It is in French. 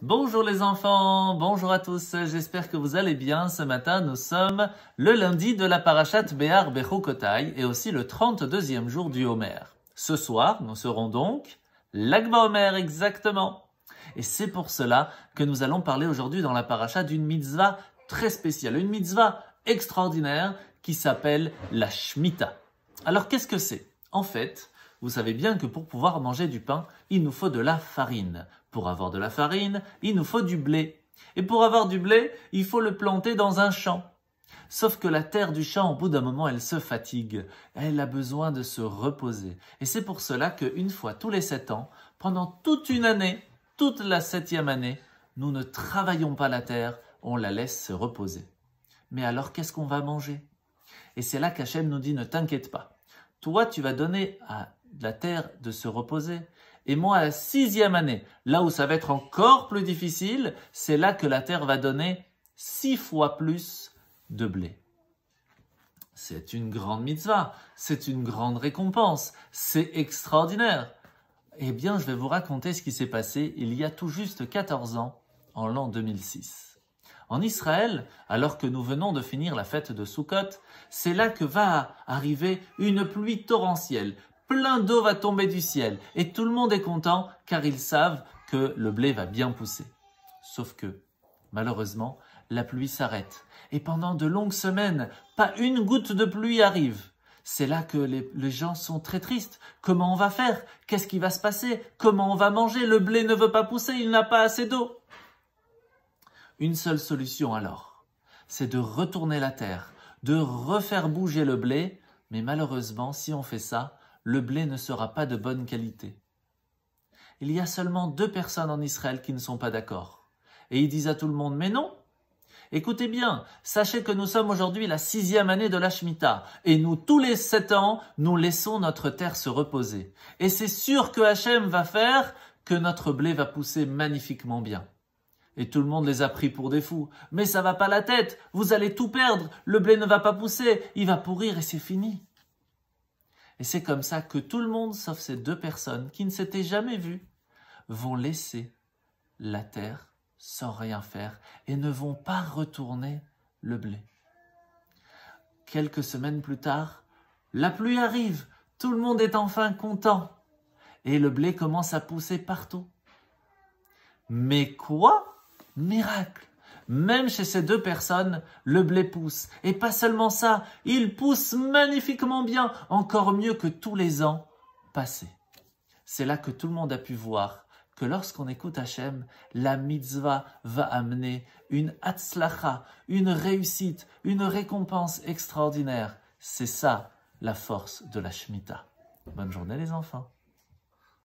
Bonjour les enfants, bonjour à tous, j'espère que vous allez bien. Ce matin, nous sommes le lundi de la parashat Béar Bechukotai et aussi le 32e jour du Homer. Ce soir, nous serons donc l'Agba Homer exactement. Et c'est pour cela que nous allons parler aujourd'hui dans la parasha d'une mitzvah très spéciale, une mitzvah extraordinaire qui s'appelle la Shemitah. Alors qu'est-ce que c'est En fait, vous savez bien que pour pouvoir manger du pain, il nous faut de la farine. Pour avoir de la farine, il nous faut du blé. Et pour avoir du blé, il faut le planter dans un champ. Sauf que la terre du champ, au bout d'un moment, elle se fatigue. Elle a besoin de se reposer. Et c'est pour cela qu'une fois tous les sept ans, pendant toute une année, toute la septième année, nous ne travaillons pas la terre, on la laisse se reposer. Mais alors qu'est-ce qu'on va manger Et c'est là qu'Hachem nous dit ne t'inquiète pas. Toi, tu vas donner à la terre de se reposer. Et moi, à la sixième année, là où ça va être encore plus difficile, c'est là que la terre va donner six fois plus de blé. C'est une grande mitzvah, c'est une grande récompense, c'est extraordinaire. Eh bien, je vais vous raconter ce qui s'est passé il y a tout juste 14 ans, en l'an 2006. En Israël, alors que nous venons de finir la fête de Sukkot, c'est là que va arriver une pluie torrentielle, plein d'eau va tomber du ciel. Et tout le monde est content car ils savent que le blé va bien pousser. Sauf que, malheureusement, la pluie s'arrête. Et pendant de longues semaines, pas une goutte de pluie arrive. C'est là que les, gens sont très tristes. Comment on va faire Qu'est-ce qui va se passer Comment on va manger Le blé ne veut pas pousser, il n'a pas assez d'eau. Une seule solution alors, c'est de retourner la terre, de refaire bouger le blé, mais malheureusement, si on fait ça, le blé ne sera pas de bonne qualité. Il y a seulement deux personnes en Israël qui ne sont pas d'accord. Et ils disent à tout le monde, mais non, Écoutez bien, sachez que nous sommes aujourd'hui la sixième année de la Shemitah, et nous, tous les sept ans, nous laissons notre terre se reposer. Et c'est sûr que Hachem va faire que notre blé va pousser magnifiquement bien. Et tout le monde les a pris pour des fous. Mais ça va pas la tête, vous allez tout perdre, le blé ne va pas pousser, il va pourrir et c'est fini. Et c'est comme ça que tout le monde, sauf ces deux personnes qui ne s'étaient jamais vues, vont laisser la terre sans rien faire et ne vont pas retourner le blé. Quelques semaines plus tard, la pluie arrive, tout le monde est enfin content et le blé commence à pousser partout. Mais quoi Miracle même chez ces deux personnes, le blé pousse. Et pas seulement ça, il pousse magnifiquement bien, encore mieux que tous les ans passés. C'est là que tout le monde a pu voir que lorsqu'on écoute Hachem, la mitzvah va amener une atzlacha, une réussite, une récompense extraordinaire. C'est ça la force de la Shemitah. Bonne journée les enfants.